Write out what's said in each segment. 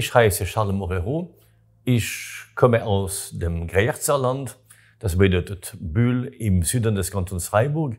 Ich heiße Charles Morero. Ich komme aus dem Greyerzer Das bedeutet Bühl im Süden des Kantons Freiburg.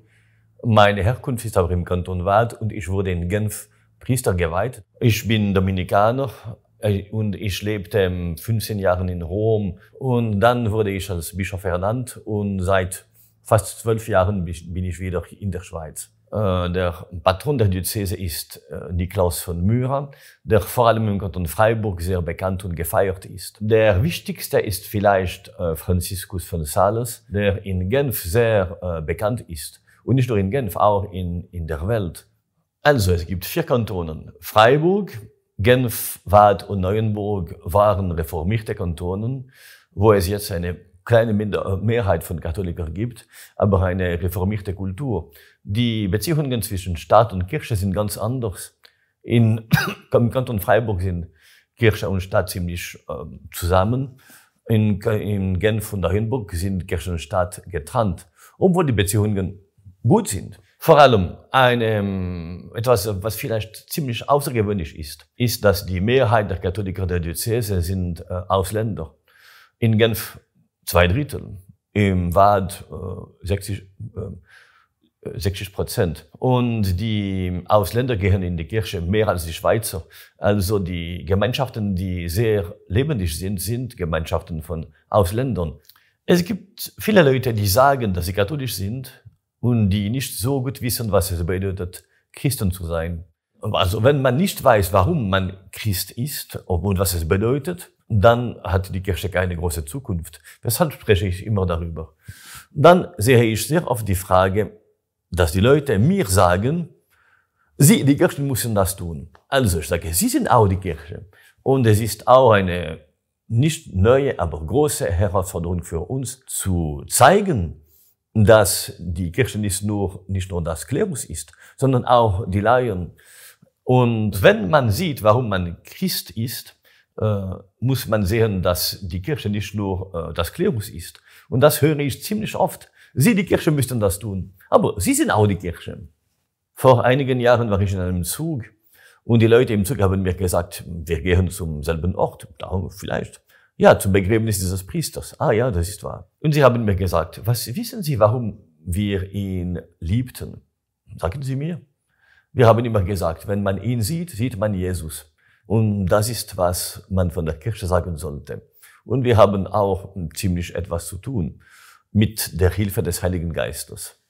Meine Herkunft ist aber im Kanton Waadt und ich wurde in Genf Priester geweiht. Ich bin Dominikaner äh, und ich lebte 15 Jahre in Rom und dann wurde ich als Bischof ernannt und seit fast zwölf Jahren bin ich wieder in der Schweiz. Äh, der Patron der Diözese ist äh, Niklaus von Myra, der vor allem im Kanton Freiburg sehr bekannt und gefeiert ist. Der wichtigste ist vielleicht äh, Franziskus von Sales, der in Genf sehr bekannt ist. Und nicht nur in Genf, auch in, in der Welt. Also es gibt vier Kantonen. Freiburg, Genf, Waadt und Neuenburg waren reformierte Kantonen, wo es jetzt eine kleine Minder äh, Mehrheit von Katholiken gibt, aber eine reformierte Kultur. Die Beziehungen zwischen Staat und Kirche sind ganz anders. In, Im Kanton Freiburg sind Kirche und Staat ziemlich äh, zusammen. In, in Genf und Marienburg sind Kirche und Staat getrennt, obwohl die Beziehungen gut sind. Vor allem eine, ähm, etwas, was vielleicht ziemlich außergewöhnlich ist, ist, dass die Mehrheit der Katholiker der Diözese sind äh, Ausländer. In Genf zwei Drittel, im Wad äh, 60, äh, 60 Prozent. Und die Ausländer gehen in die Kirche mehr als die Schweizer. Also die Gemeinschaften, die sehr lebendig sind, sind Gemeinschaften von Ausländern. Es gibt viele Leute, die sagen, dass sie katholisch sind und die nicht so gut wissen, was es bedeutet, Christen zu sein. Also wenn man nicht weiß, warum man Christ ist und was es bedeutet, dann hat die Kirche keine große Zukunft. Weshalb spreche ich immer darüber? Dann sehe ich sehr oft die Frage, dass die Leute mir sagen, sie, die Kirchen müssen das tun. Also ich sage, sie sind auch die Kirche. Und es ist auch eine nicht neue, aber große Herausforderung für uns zu zeigen, dass die Kirche nicht nur, nicht nur das Klerus ist, sondern auch die Laien. Und wenn man sieht, warum man Christ ist, äh, muss man sehen, dass die Kirche nicht nur äh, das Klerus ist. Und das höre ich ziemlich oft. Sie, die Kirche, müssten das tun. Aber Sie sind auch die Kirche. Vor einigen Jahren war ich in einem Zug und die Leute im Zug haben mir gesagt, wir gehen zum selben Ort, darum vielleicht. Ja, zum Begräbnis dieses Priesters. Ah ja, das ist wahr. Und sie haben mir gesagt, was wissen Sie, warum wir ihn liebten? Sagen Sie mir. Wir haben immer gesagt, wenn man ihn sieht, sieht man Jesus. Und das ist, was man von der Kirche sagen sollte. Und wir haben auch ziemlich etwas zu tun mit der Hilfe des Heiligen Geistes.